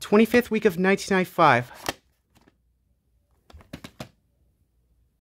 25th week of 1995.